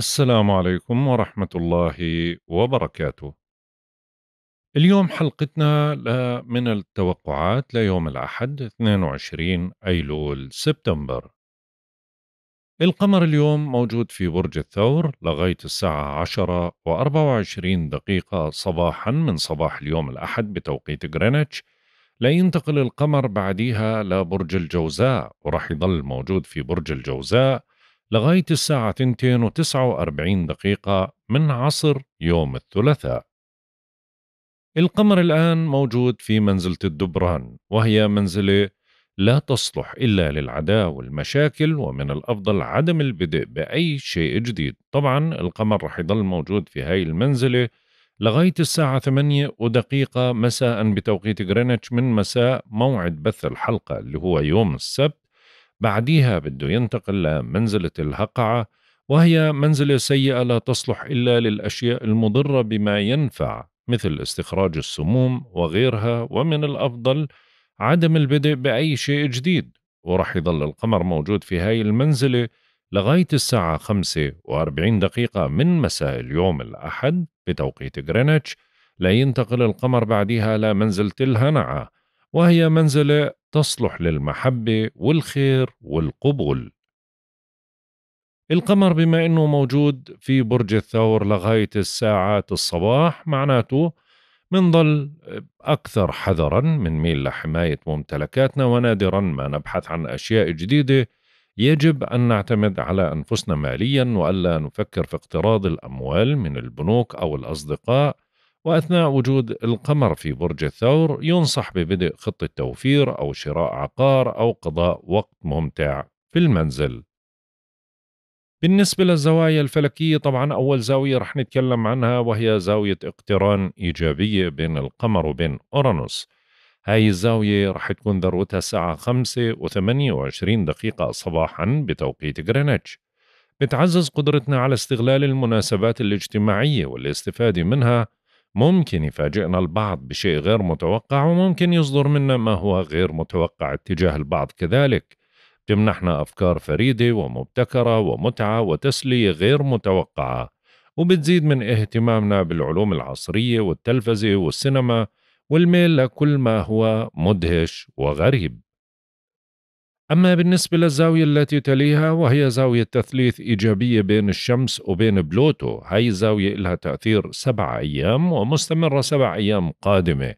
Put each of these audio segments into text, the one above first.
السلام عليكم ورحمة الله وبركاته. اليوم حلقتنا من التوقعات ليوم الأحد 22 أيلول سبتمبر. القمر اليوم موجود في برج الثور لغاية الساعة 10 و24 دقيقة صباحا من صباح اليوم الأحد بتوقيت غرينتش لا ينتقل القمر بعديها لبرج الجوزاء وراح يضل موجود في برج الجوزاء لغاية الساعة 2.49 دقيقة من عصر يوم الثلاثاء القمر الآن موجود في منزلة الدبران وهي منزلة لا تصلح إلا للعداء والمشاكل ومن الأفضل عدم البدء بأي شيء جديد طبعا القمر رح يضل موجود في هاي المنزلة لغاية الساعة 8 ودقيقة مساء بتوقيت غرينتش من مساء موعد بث الحلقة اللي هو يوم السبت بعديها بده ينتقل لمنزلة الهقعة وهي منزلة سيئة لا تصلح إلا للأشياء المضرة بما ينفع مثل استخراج السموم وغيرها ومن الأفضل عدم البدء بأي شيء جديد ورح يظل القمر موجود في هاي المنزلة لغاية الساعة 45 دقيقة من مساء اليوم الأحد بتوقيت غرينتش لا ينتقل القمر بعدها لمنزلة الهنعة وهي منزلة تصلح للمحبة والخير والقبول القمر بما أنه موجود في برج الثور لغاية الساعات الصباح معناته منضل أكثر حذرا من ميل لحماية ممتلكاتنا ونادرا ما نبحث عن أشياء جديدة يجب أن نعتمد على أنفسنا ماليا وألا نفكر في اقتراض الأموال من البنوك أو الأصدقاء وأثناء وجود القمر في برج الثور ينصح ببدء خطة توفير أو شراء عقار أو قضاء وقت ممتع في المنزل بالنسبة للزوايا الفلكية طبعا أول زاوية رح نتكلم عنها وهي زاوية اقتران إيجابية بين القمر وبين أورانوس هاي الزاوية رح تكون ذروتها الساعة 5 و28 دقيقة صباحا بتوقيت غرينتش بتعزز قدرتنا على استغلال المناسبات الاجتماعية والاستفادة منها ممكن يفاجئنا البعض بشيء غير متوقع وممكن يصدر منا ما هو غير متوقع اتجاه البعض كذلك بتمنحنا أفكار فريدة ومبتكرة ومتعة وتسلية غير متوقعة وبتزيد من اهتمامنا بالعلوم العصرية والتلفزة والسينما والميل لكل ما هو مدهش وغريب أما بالنسبة للزاوية التي تليها وهي زاوية تثليث إيجابية بين الشمس وبين بلوتو هاي الزاوية لها تأثير سبع أيام ومستمرة سبع أيام قادمة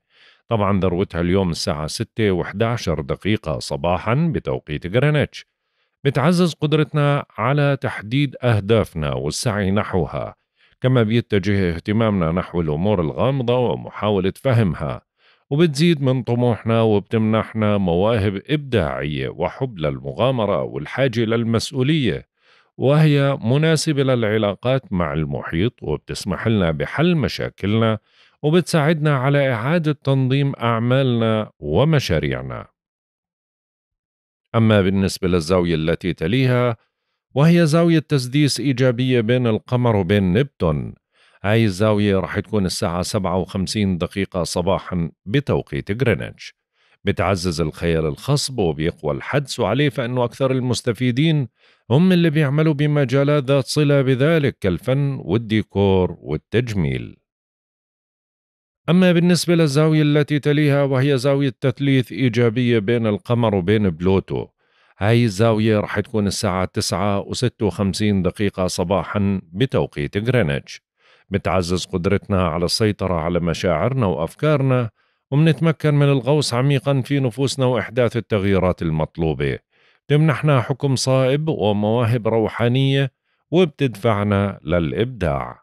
طبعا ذروتها اليوم الساعة 6 و11 دقيقة صباحا بتوقيت غرينتش بتعزز قدرتنا على تحديد أهدافنا والسعي نحوها كما بيتجه اهتمامنا نحو الأمور الغامضة ومحاولة فهمها وبتزيد من طموحنا وبتمنحنا مواهب إبداعية وحب للمغامرة والحاجة للمسؤولية وهي مناسبة للعلاقات مع المحيط وبتسمح لنا بحل مشاكلنا وبتساعدنا على إعادة تنظيم أعمالنا ومشاريعنا. أما بالنسبة للزاوية التي تليها وهي زاوية تسديس إيجابية بين القمر وبين نبتون هاي الزاوية رح تكون الساعة 57 دقيقة صباحا بتوقيت غرينتش بتعزز الخيال الخصب وبيقوى الحدس عليه فإنه أكثر المستفيدين هم اللي بيعملوا بمجالات ذات صلة بذلك كالفن والديكور والتجميل أما بالنسبة للزاوية التي تليها وهي زاوية تثليث إيجابية بين القمر وبين بلوتو هاي الزاوية رح تكون الساعة 9 و56 دقيقة صباحا بتوقيت غرينتش بتعزز قدرتنا على السيطرة على مشاعرنا وأفكارنا ومنتمكن من الغوص عميقا في نفوسنا وإحداث التغييرات المطلوبة بتمنحنا حكم صائب ومواهب روحانية وبتدفعنا للإبداع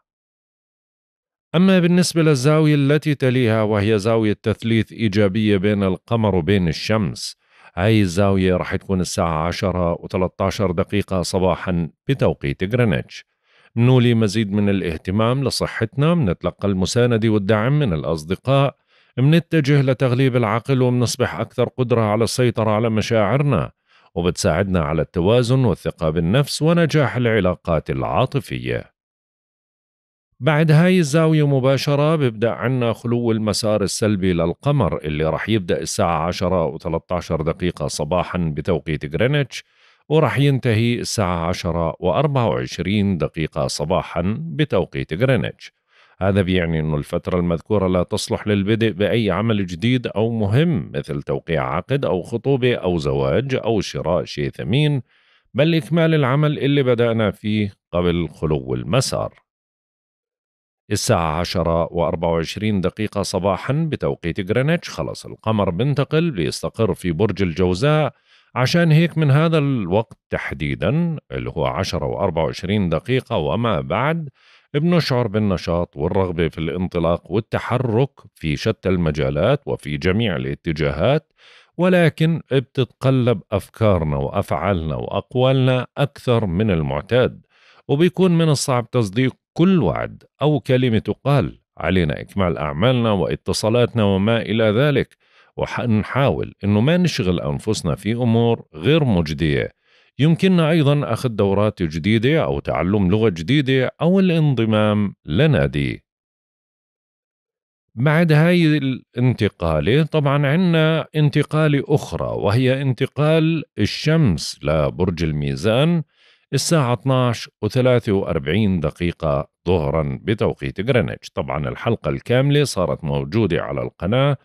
أما بالنسبة للزاوية التي تليها وهي زاوية تثليث إيجابية بين القمر وبين الشمس هاي الزاوية رح تكون الساعة 10 و13 دقيقة صباحا بتوقيت غرينتش نولي مزيد من الاهتمام لصحتنا منتلقى المساندة والدعم من الأصدقاء منتجه لتغليب العقل ومنصبح أكثر قدرة على السيطرة على مشاعرنا وبتساعدنا على التوازن والثقة بالنفس ونجاح العلاقات العاطفية بعد هاي الزاوية مباشرة بيبدأ عنا خلو المسار السلبي للقمر اللي رح يبدأ الساعة 10 و 13 دقيقة صباحا بتوقيت غرينتش وراح ينتهي الساعة 10 و24 دقيقة صباحا بتوقيت غرينتش هذا بيعني أن الفترة المذكورة لا تصلح للبدء بأي عمل جديد أو مهم مثل توقيع عقد أو خطوبة أو زواج أو شراء شيء ثمين بل إكمال العمل اللي بدأنا فيه قبل خلو المسار الساعة عشرة وأربعة دقيقة صباحا بتوقيت غرينتش خلص القمر بنتقل بيستقر في برج الجوزاء عشان هيك من هذا الوقت تحديدا اللي هو 10 و24 دقيقة وما بعد بنشعر بالنشاط والرغبة في الانطلاق والتحرك في شتى المجالات وفي جميع الاتجاهات ولكن بتتقلب أفكارنا وأفعالنا وأقوالنا أكثر من المعتاد وبيكون من الصعب تصديق كل وعد أو كلمة تقال علينا إكمال أعمالنا واتصالاتنا وما إلى ذلك ونحاول أنه ما نشغل أنفسنا في أمور غير مجدية يمكننا أيضا أخذ دورات جديدة أو تعلم لغة جديدة أو الانضمام لنادي بعد هاي الانتقالة طبعا عندنا انتقالة أخرى وهي انتقال الشمس لبرج الميزان الساعة 12 و43 دقيقة ظهرا بتوقيت غرينتش طبعا الحلقة الكاملة صارت موجودة على القناة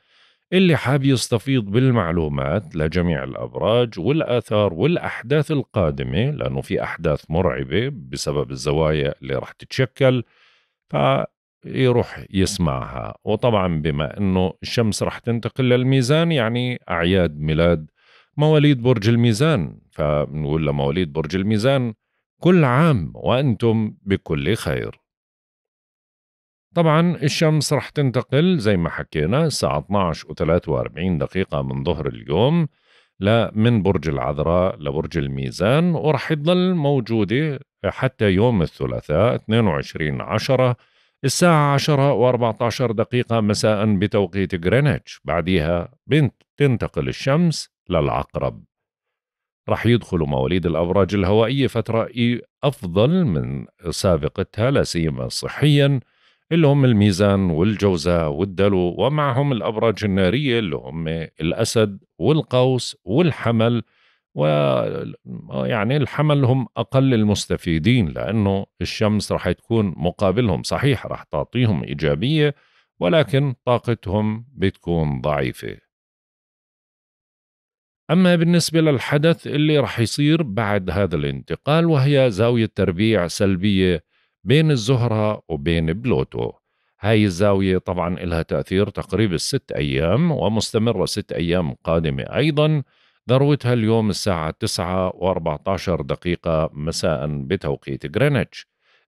اللي حاب يستفيض بالمعلومات لجميع الأبراج والآثار والأحداث القادمة لأنه في أحداث مرعبة بسبب الزوايا اللي رح تتشكل فيروح يسمعها وطبعا بما أنه الشمس رح تنتقل للميزان يعني أعياد ميلاد مواليد برج الميزان فنقول لمواليد برج الميزان كل عام وأنتم بكل خير طبعا الشمس رح تنتقل زي ما حكينا الساعة 12 و43 دقيقة من ظهر اليوم من برج العذراء لبرج الميزان ورح تضل موجودة حتى يوم الثلاثاء 22 10 الساعة 10 و14 دقيقة مساء بتوقيت غرينتش بعدها بنت تنتقل الشمس للعقرب رح يدخلوا مواليد الأبراج الهوائية فترة أفضل من سابقتها لا سيما صحياً اللي هم الميزان والجوزاء والدلو ومعهم الأبراج النارية اللي هم الأسد والقوس والحمل ويعني الحمل هم أقل المستفيدين لأنه الشمس رح تكون مقابلهم صحيح رح تعطيهم إيجابية ولكن طاقتهم بتكون ضعيفة أما بالنسبة للحدث اللي رح يصير بعد هذا الانتقال وهي زاوية تربيع سلبية بين الزهرة وبين بلوتو هاي الزاوية طبعا لها تأثير تقريب الست أيام ومستمرة ست أيام قادمة أيضا ذروتها اليوم الساعة 9 و14 دقيقة مساء بتوقيت غرينتش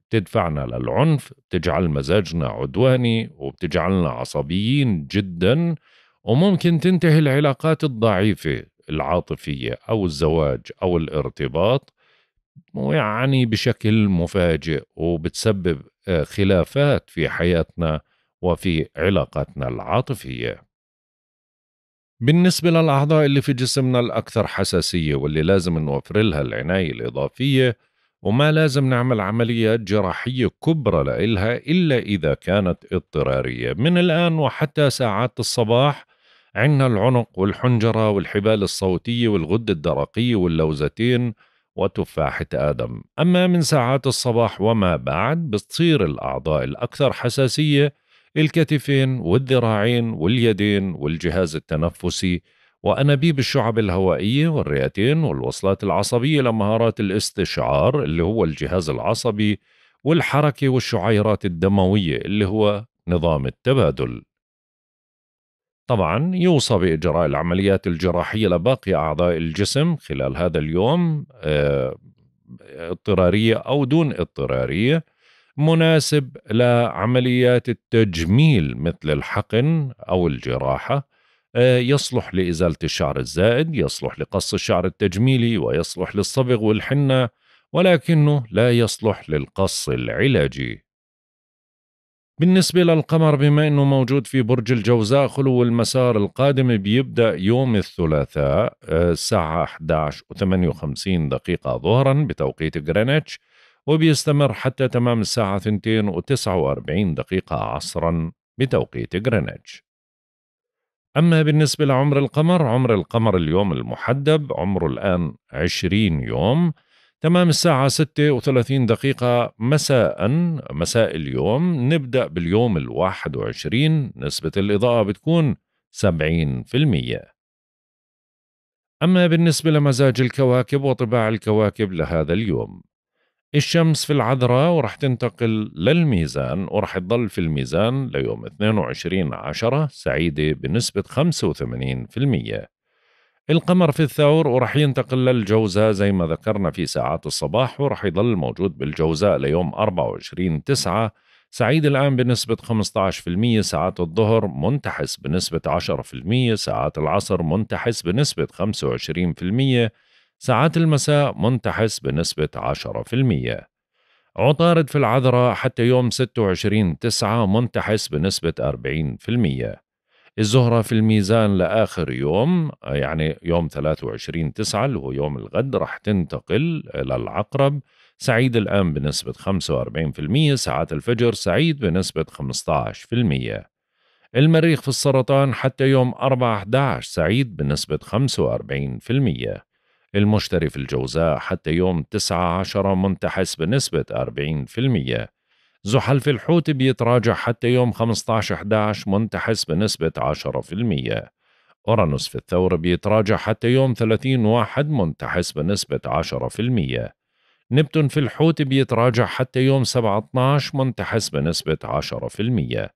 بتدفعنا للعنف بتجعل مزاجنا عدواني وبتجعلنا عصبيين جدا وممكن تنتهي العلاقات الضعيفة العاطفية أو الزواج أو الارتباط ويعني بشكل مفاجئ وبتسبب آه، خلافات في حياتنا وفي علاقاتنا العاطفيه بالنسبة للأعضاء اللي في جسمنا الأكثر حساسية واللي لازم نوفر لها العناية الإضافية وما لازم نعمل عمليات جراحية كبرى لإلها إلا إذا كانت اضطرارية من الآن وحتى ساعات الصباح عندنا العنق والحنجرة والحبال الصوتية والغدة الدرقية واللوزتين وتفاحة آدم أما من ساعات الصباح وما بعد بتصير الأعضاء الأكثر حساسية الكتفين والذراعين واليدين والجهاز التنفسي وأنابيب الشعب الهوائية والرئتين والوصلات العصبية لمهارات الاستشعار اللي هو الجهاز العصبي والحركة والشعيرات الدموية اللي هو نظام التبادل طبعا يوصى بإجراء العمليات الجراحية لباقي أعضاء الجسم خلال هذا اليوم آه، اضطرارية أو دون اضطرارية مناسب لعمليات التجميل مثل الحقن أو الجراحة آه، يصلح لإزالة الشعر الزائد يصلح لقص الشعر التجميلي ويصلح للصبغ والحنة ولكنه لا يصلح للقص العلاجي بالنسبة للقمر بما أنه موجود في برج الجوزاء خلو المسار القادم بيبدأ يوم الثلاثاء آه، الساعة 11 و58 دقيقة ظهرا بتوقيت غرينتش وبيستمر حتى تمام الساعة 2 و49 دقيقة عصرا بتوقيت غرينتش أما بالنسبة لعمر القمر عمر القمر اليوم المحدب عمره الآن 20 يوم تمام الساعة ستة وثلاثين دقيقة مساء مساء اليوم نبدأ باليوم الواحد وعشرين نسبة الإضاءة بتكون سبعين في المية أما بالنسبة لمزاج الكواكب وطباع الكواكب لهذا اليوم الشمس في العذراء ورح تنتقل للميزان ورح تضل في الميزان ليوم 22 عشرة سعيدة بنسبة 85% القمر في الثور وراح ينتقل للجوزاء زي ما ذكرنا في ساعات الصباح وراح يظل موجود بالجوزاء ليوم 24 تسعة سعيد الآن بنسبة 15% ساعات الظهر منتحس بنسبة 10% ساعات العصر منتحس بنسبة 25% ساعات المساء منتحس بنسبة 10% عطارد في العذراء حتى يوم 26 تسعة منتحس بنسبة 40% الزهرة في الميزان لآخر يوم آه، يعني يوم 23 تسعة اللي هو يوم الغد رح تنتقل إلى العقرب سعيد الآن بنسبة 45% ساعات الفجر سعيد بنسبة 15% المريخ في السرطان حتى يوم 4/11 سعيد بنسبة 45% المشتري في الجوزاء حتى يوم 9/10 منتحس بنسبة 40% زحلف الحوت بيتراجع حتى يوم 15/11 منتحس بنسبة 10%. أورانوس في الثور بيتراجع حتى يوم 30 واحد منتحس بنسبة 10% نبتون في الحوت بيتراجع حتى يوم 17 منتحس بنسبة 10%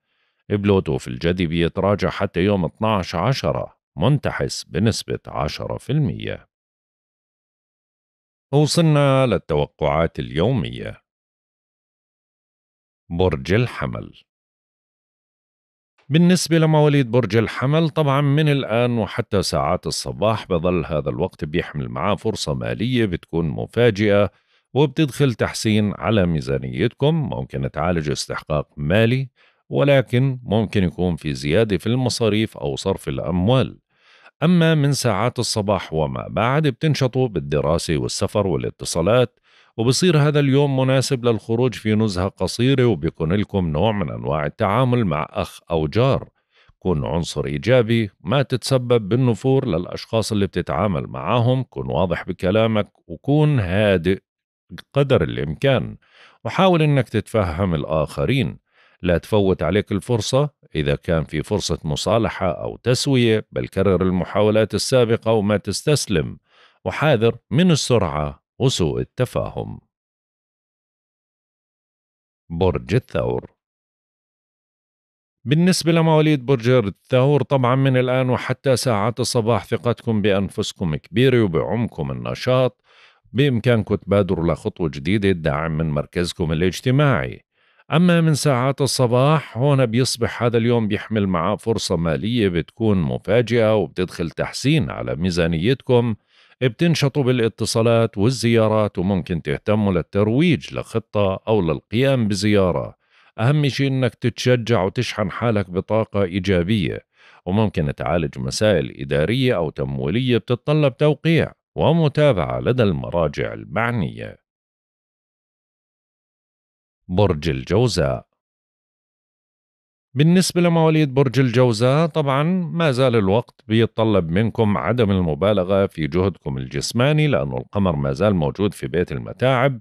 بلوتو في الجدي بيتراجع حتى يوم 12 10 منتحس بنسبة 10% وصلنا للتوقعات اليومية برج الحمل بالنسبة لمواليد برج الحمل طبعا من الآن وحتى ساعات الصباح بظل هذا الوقت بيحمل معاه فرصة مالية بتكون مفاجئة وبتدخل تحسين على ميزانيتكم ممكن تعالج استحقاق مالي ولكن ممكن يكون في زيادة في المصاريف أو صرف الأموال أما من ساعات الصباح وما بعد بتنشطوا بالدراسة والسفر والاتصالات وبصير هذا اليوم مناسب للخروج في نزهة قصيرة وبيكون لكم نوع من أنواع التعامل مع أخ أو جار كن عنصر إيجابي ما تتسبب بالنفور للأشخاص اللي بتتعامل معاهم كن واضح بكلامك وكون هادئ قدر الإمكان وحاول أنك تتفهم الآخرين لا تفوت عليك الفرصة إذا كان في فرصة مصالحة أو تسوية بل كرر المحاولات السابقة وما تستسلم وحاذر من السرعة وسوء التفاهم برج الثور بالنسبة لمواليد برج الثور طبعا من الآن وحتى ساعات الصباح ثقتكم بأنفسكم كبيرة وبعمكم النشاط بإمكانكم تبادروا لخطوة جديدة الدعم من مركزكم الاجتماعي أما من ساعات الصباح هون بيصبح هذا اليوم بيحمل معاه فرصة مالية بتكون مفاجئة وبتدخل تحسين على ميزانيتكم بتنشطوا بالاتصالات والزيارات وممكن تهتموا للترويج لخطة أو للقيام بزيارة أهم شيء إنك تتشجع وتشحن حالك بطاقة إيجابية وممكن تعالج مسائل إدارية أو تمويلية بتتطلب توقيع ومتابعة لدى المراجع المعنية برج الجوزاء بالنسبة لمواليد برج الجوزاء طبعا ما زال الوقت بيتطلب منكم عدم المبالغة في جهدكم الجسماني لأنه القمر ما زال موجود في بيت المتاعب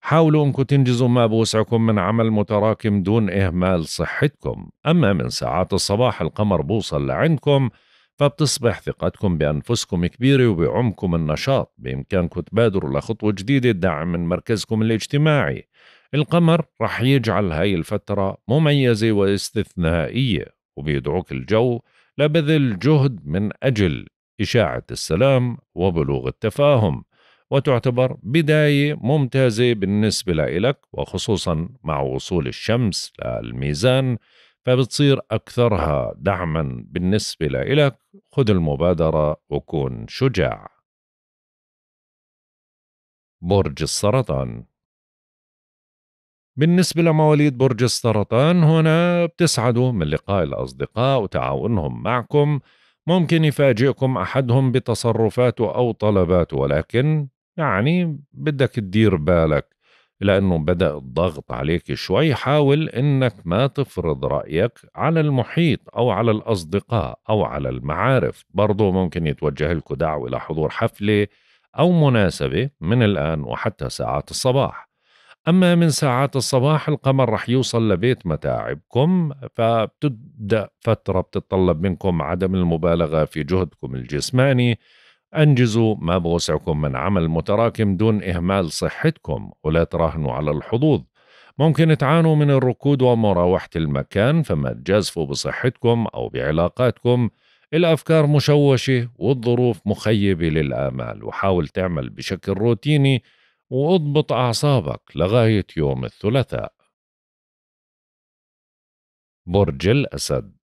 حاولوا أنكم تنجزوا ما بوسعكم من عمل متراكم دون إهمال صحتكم أما من ساعات الصباح القمر بوصل لعندكم فبتصبح ثقتكم بأنفسكم كبيرة وبعمكم النشاط بإمكانكم تبادروا لخطوة جديدة دعم من مركزكم الاجتماعي القمر رح يجعل هاي الفترة مميزة واستثنائية وبيدعوك الجو لبذل جهد من أجل إشاعة السلام وبلوغ التفاهم وتعتبر بداية ممتازة بالنسبة لإلك وخصوصا مع وصول الشمس للميزان فبتصير أكثرها دعما بالنسبة لإلك خذ المبادرة وكن شجاع برج السرطان بالنسبة لمواليد برج السرطان هنا بتسعدوا من لقاء الأصدقاء وتعاونهم معكم ممكن يفاجئكم أحدهم بتصرفاته أو طلباته ولكن يعني بدك تدير بالك لأنه بدأ الضغط عليك شوي حاول إنك ما تفرض رأيك على المحيط أو على الأصدقاء أو على المعارف برضو ممكن يتوجه لكم دعوة لحضور حفلة أو مناسبة من الآن وحتى ساعات الصباح أما من ساعات الصباح القمر رح يوصل لبيت متاعبكم فبتبدأ فترة بتتطلب منكم عدم المبالغة في جهدكم الجسماني أنجزوا ما بوسعكم من عمل متراكم دون إهمال صحتكم ولا تراهنوا على الحظوظ ممكن تعانوا من الركود ومراوحة المكان فما تجازفوا بصحتكم أو بعلاقاتكم الأفكار مشوشة والظروف مخيبة للآمال وحاول تعمل بشكل روتيني واضبط أعصابك لغاية يوم الثلاثاء برج الأسد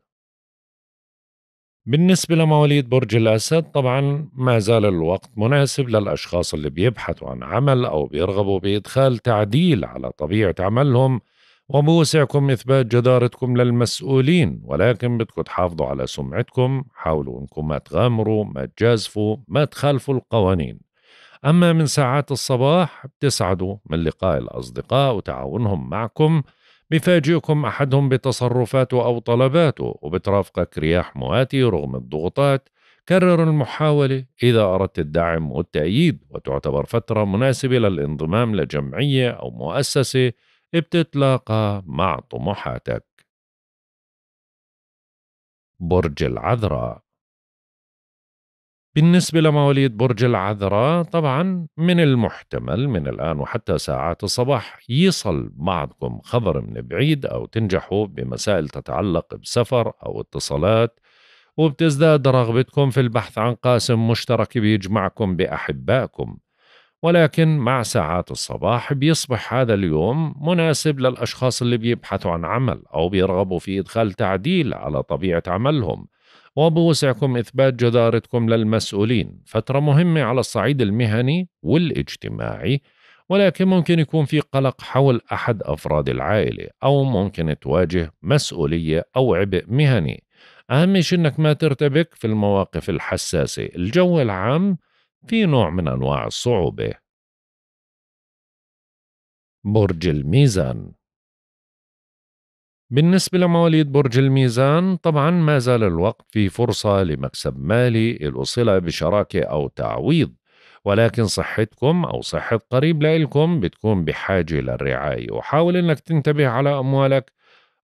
بالنسبة لمواليد برج الأسد طبعا ما زال الوقت مناسب للأشخاص اللي بيبحثوا عن عمل أو بيرغبوا بإدخال تعديل على طبيعة عملهم وبوسعكم إثبات جدارتكم للمسؤولين ولكن بدكم تحافظوا على سمعتكم حاولوا أنكم ما تغامروا ما تجازفوا ما تخالفوا القوانين أما من ساعات الصباح بتسعدوا من لقاء الأصدقاء وتعاونهم معكم بيفاجئكم أحدهم بتصرفاته أو طلباته وبترافقك رياح مواتي رغم الضغوطات كرر المحاولة إذا أردت الدعم والتأييد وتعتبر فترة مناسبة للانضمام لجمعية أو مؤسسة بتتلاقى مع طموحاتك برج العذراء بالنسبة لمواليد برج العذراء طبعا من المحتمل من الآن وحتى ساعات الصباح يصل بعضكم خبر من بعيد أو تنجحوا بمسائل تتعلق بسفر أو اتصالات وبتزداد رغبتكم في البحث عن قاسم مشترك بيجمعكم بأحبائكم ولكن مع ساعات الصباح بيصبح هذا اليوم مناسب للأشخاص اللي بيبحثوا عن عمل أو بيرغبوا في إدخال تعديل على طبيعة عملهم وبوسعكم إثبات جدارتكم للمسؤولين فترة مهمة على الصعيد المهني والاجتماعي ولكن ممكن يكون في قلق حول أحد أفراد العائلة أو ممكن تواجه مسؤولية أو عبء مهني أهم شيء إنك ما ترتبك في المواقف الحساسة الجو العام في نوع من أنواع الصعوبة برج الميزان بالنسبة لمواليد برج الميزان طبعا ما زال الوقت في فرصة لمكسب مالي الوصلة بشراكة أو تعويض ولكن صحتكم أو صحة قريب لإلكم بتكون بحاجة للرعاية وحاول أنك تنتبه على أموالك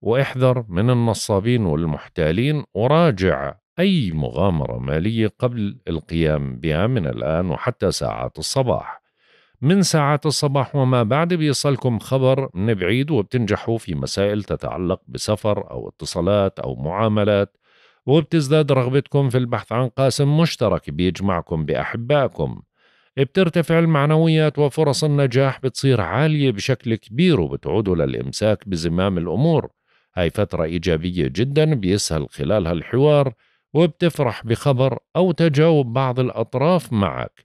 واحذر من النصابين والمحتالين وراجع أي مغامرة مالية قبل القيام بها من الآن وحتى ساعات الصباح من ساعات الصباح وما بعد بيصلكم خبر من بعيد وبتنجحوا في مسائل تتعلق بسفر أو اتصالات أو معاملات وبتزداد رغبتكم في البحث عن قاسم مشترك بيجمعكم بأحبائكم بترتفع المعنويات وفرص النجاح بتصير عالية بشكل كبير وبتعودوا للإمساك بزمام الأمور هاي فترة إيجابية جدا بيسهل خلالها الحوار وبتفرح بخبر أو تجاوب بعض الأطراف معك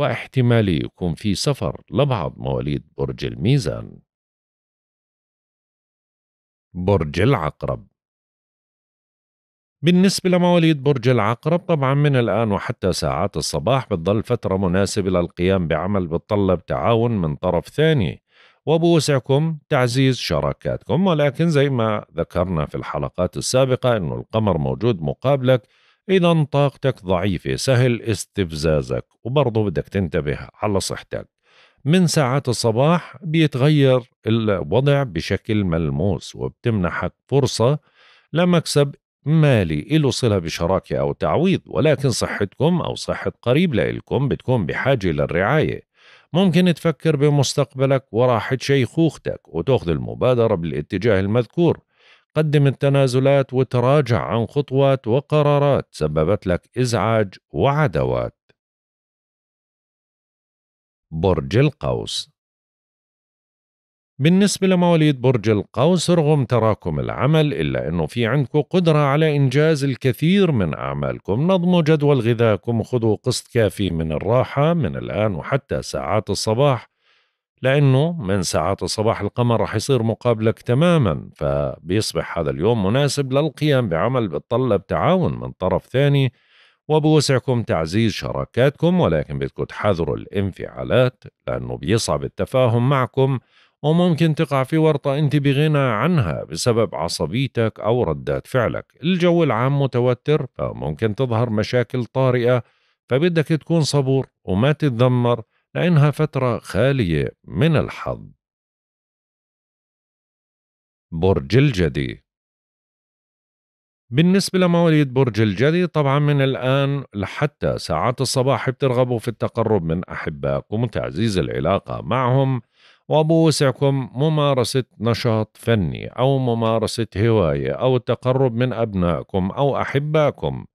واحتمال يكون في سفر لبعض مواليد برج الميزان برج العقرب بالنسبة لمواليد برج العقرب طبعا من الآن وحتى ساعات الصباح بتظل فترة مناسبة للقيام بعمل بتطلب تعاون من طرف ثاني وبوسعكم تعزيز شراكاتكم ولكن زي ما ذكرنا في الحلقات السابقة أنه القمر موجود مقابلك إذا طاقتك ضعيفة سهل استفزازك وبرضه بدك تنتبه على صحتك من ساعات الصباح بيتغير الوضع بشكل ملموس وبتمنحك فرصة لمكسب مالي له صلة بشراكة أو تعويض ولكن صحتكم أو صحة قريب لإلكم بتكون بحاجة للرعاية ممكن تفكر بمستقبلك وراحة شيخوختك وتاخذ المبادرة بالاتجاه المذكور قدم التنازلات وتراجع عن خطوات وقرارات سببت لك إزعاج وعداوات برج القوس بالنسبة لمواليد برج القوس رغم تراكم العمل إلا أنه في عندكم قدرة على إنجاز الكثير من أعمالكم نظموا جدول غذاكم وخذوا قسط كافي من الراحة من الآن وحتى ساعات الصباح لأنه من ساعات الصباح القمر رح يصير مقابلك تماما فبيصبح هذا اليوم مناسب للقيام بعمل بتطلب تعاون من طرف ثاني وبوسعكم تعزيز شراكاتكم ولكن بدكم تحذروا الانفعالات لأنه بيصعب التفاهم معكم وممكن تقع في ورطة أنت بغنى عنها بسبب عصبيتك أو ردات فعلك الجو العام متوتر فممكن تظهر مشاكل طارئة فبدك تكون صبور وما تتذمر لأنها فترة خالية من الحظ برج الجدي بالنسبة لمواليد برج الجدي طبعا من الآن لحتى ساعات الصباح بترغبوا في التقرب من أحبائكم وتعزيز العلاقة معهم وبوسعكم ممارسة نشاط فني أو ممارسة هواية أو التقرب من أبنائكم أو أحبائكم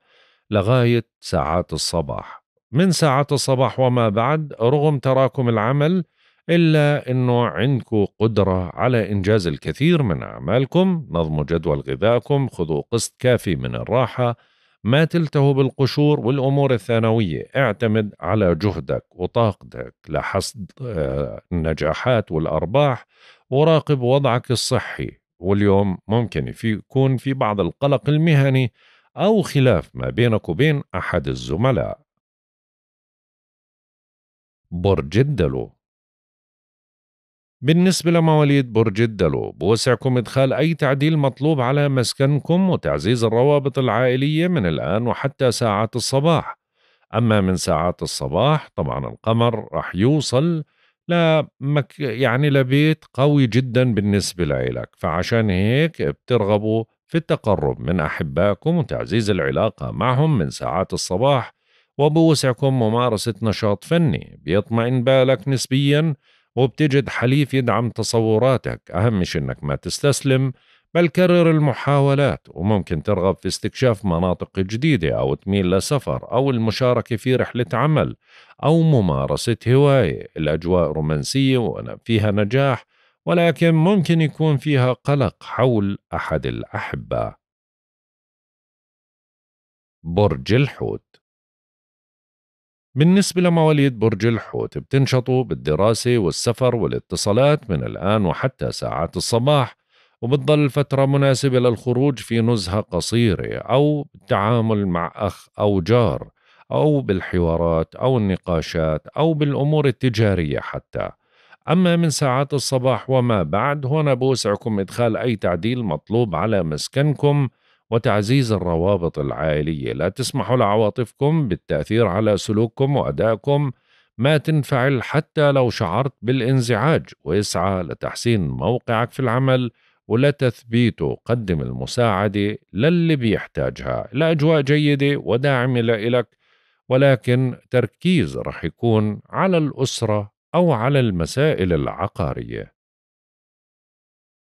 لغاية ساعات الصباح من ساعات الصباح وما بعد رغم تراكم العمل إلا أنه عندكم قدرة على إنجاز الكثير من أعمالكم نظموا جدول غذائكم خذوا قسط كافي من الراحة ما تلتهوا بالقشور والأمور الثانوية اعتمد على جهدك وطاقتك لحصد آه، النجاحات والأرباح وراقب وضعك الصحي واليوم ممكن في يكون في بعض القلق المهني أو خلاف ما بينك وبين أحد الزملاء برج الدلو بالنسبة لمواليد برج الدلو بوسعكم إدخال أي تعديل مطلوب على مسكنكم وتعزيز الروابط العائلية من الآن وحتى ساعات الصباح أما من ساعات الصباح طبعا القمر رح يوصل لمك يعني لبيت قوي جدا بالنسبة لإلك فعشان هيك بترغبوا في التقرب من أحبائكم وتعزيز العلاقة معهم من ساعات الصباح وبوسعكم ممارسة نشاط فني بيطمئن بالك نسبيا وبتجد حليف يدعم تصوراتك أهم شي إنك ما تستسلم بل كرر المحاولات وممكن ترغب في استكشاف مناطق جديدة أو تميل لسفر أو المشاركة في رحلة عمل أو ممارسة هواية الأجواء رومانسية وفيها نجاح ولكن ممكن يكون فيها قلق حول أحد الأحبة برج الحوت بالنسبة لمواليد برج الحوت بتنشطوا بالدراسة والسفر والاتصالات من الآن وحتى ساعات الصباح وبتضل فترة مناسبة للخروج في نزهة قصيرة أو التعامل مع أخ أو جار أو بالحوارات أو النقاشات أو بالأمور التجارية حتى أما من ساعات الصباح وما بعد هنا بوسعكم إدخال أي تعديل مطلوب على مسكنكم وتعزيز الروابط العائلية لا تسمحوا لعواطفكم بالتأثير على سلوككم وأدائكم ما تنفعل حتى لو شعرت بالانزعاج واسعى لتحسين موقعك في العمل ولتثبيته قدم المساعدة للي بيحتاجها لأجواء جيدة وداعمة لإلك ولكن تركيز رح يكون على الأسرة أو على المسائل العقارية